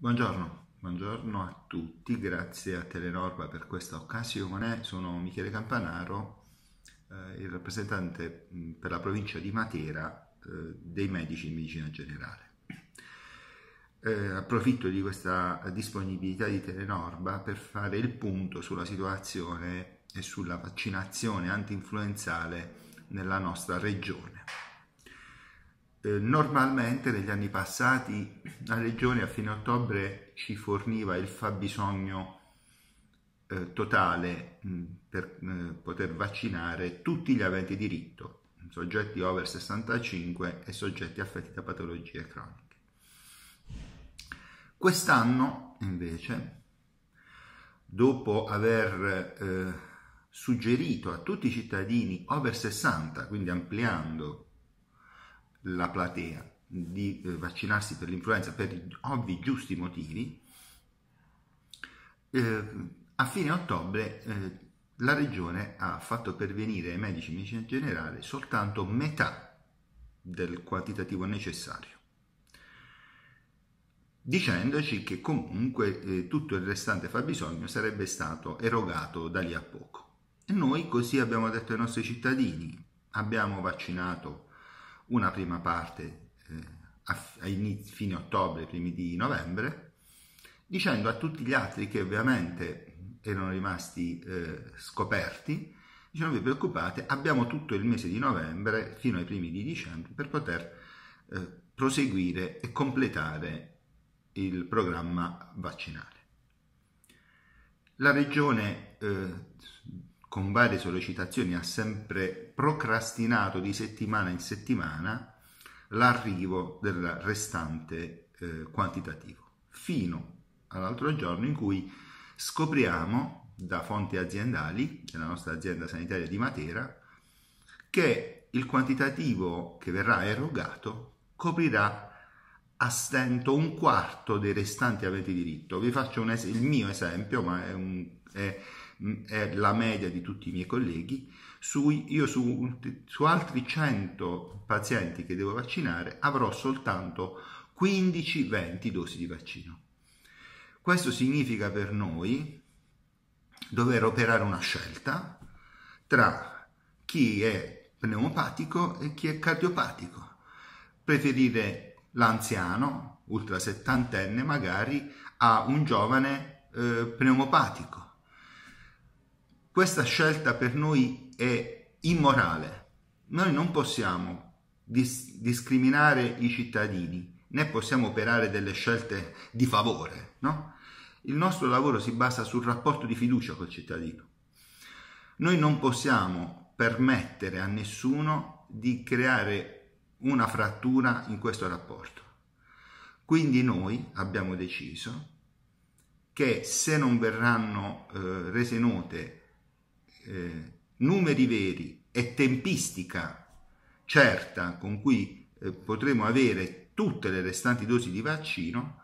Buongiorno, buongiorno a tutti, grazie a Telenorba per questa occasione. Sono Michele Campanaro, eh, il rappresentante mh, mm, per la provincia di Matera eh, dei medici in medicina generale. Eh, approfitto di questa disponibilità di Telenorba per fare il punto sulla situazione e sulla vaccinazione anti-influenzale nella nostra regione eh, normalmente negli anni passati la Regione a fine ottobre ci forniva il fabbisogno eh, totale mh, mm, per eh, poter vaccinare tutti gli aventi diritto, soggetti over 65 e soggetti affetti da patologie croniche. Quest'anno invece, dopo aver eh, suggerito a tutti i cittadini over 60, quindi ampliando la platea di eh, vaccinarsi per l'influenza per ovvi giusti motivi, eh, a fine ottobre eh, la regione ha fatto pervenire ai medici in medicina generale soltanto metà del quantitativo necessario, dicendoci che comunque eh, tutto il restante fabbisogno sarebbe stato erogato da lì a poco. E noi così abbiamo detto ai nostri cittadini, abbiamo vaccinato una prima parte eh, a, a inizio, fine ottobre, primi di novembre, dicendo a tutti gli altri che ovviamente erano rimasti eh, scoperti, dice non vi preoccupate, abbiamo tutto il mese di novembre fino ai primi di dicembre per poter eh, proseguire e completare il programma vaccinale. La regione eh, con varie sollecitazioni ha sempre procrastinato di settimana in settimana l'arrivo del restante eh, quantitativo, fino all'altro giorno in cui scopriamo da fonti aziendali della nostra azienda sanitaria di Matera che il quantitativo che verrà erogato coprirà a stento un quarto dei restanti aventi diritto. Vi faccio es- il mio esempio, ma è un, è, è la media di tutti i miei colleghi, su, io su, su altri 100 pazienti che devo vaccinare avrò soltanto 15-20 dosi di vaccino. Questo significa per noi dover operare una scelta tra chi è pneumopatico e chi è cardiopatico. Preferire l'anziano, ultra settantenne magari, a un giovane eh, pneumopatico questa scelta per noi è immorale. Noi non possiamo dis- discriminare i cittadini, né possiamo operare delle scelte di favore, no? Il nostro lavoro si basa sul rapporto di fiducia col cittadino. Noi non possiamo permettere a nessuno di creare una frattura in questo rapporto. Quindi noi abbiamo deciso che se non verranno eh, rese note eh, numeri veri e tempistica certa con cui eh, potremo avere tutte le restanti dosi di vaccino,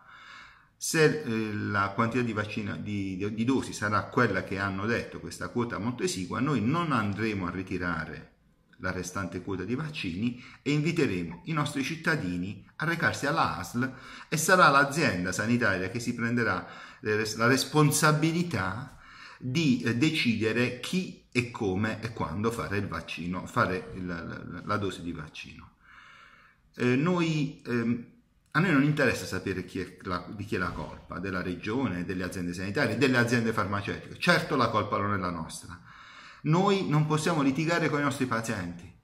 se eh, la quantità di, vaccina, di, di, dosi sarà quella che hanno detto, questa quota molto esigua, noi non andremo a ritirare la restante quota di vaccini e inviteremo i nostri cittadini a recarsi alla ASL e sarà l'azienda sanitaria che si prenderà la responsabilità di eh, decidere chi e come e quando fare il vaccino, fare la, la, la dose di vaccino. Eh, noi, ehm, a noi non interessa sapere chi la, di chi è la colpa, della regione, delle aziende sanitarie, delle aziende farmaceutiche. Certo la colpa non è la nostra. Noi non possiamo litigare con i nostri pazienti.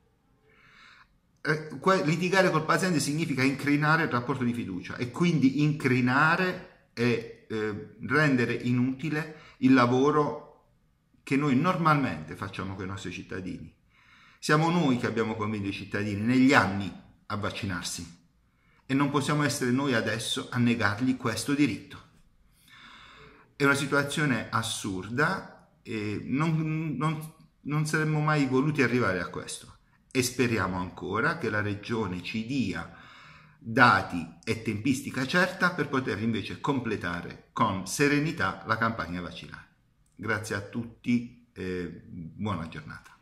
Eh, que- litigare col paziente significa incrinare il rapporto di fiducia e quindi incrinare e eh, rendere inutile il lavoro che noi normalmente facciamo con i nostri cittadini. Siamo noi che abbiamo convinto i cittadini negli anni a vaccinarsi e non possiamo essere noi adesso a negargli questo diritto. È una situazione assurda e non, non, non saremmo mai voluti arrivare a questo e speriamo ancora che la Regione ci dia dati e tempistica certa per poter invece completare con serenità la campagna vaccinale. Grazie a tutti e buona giornata.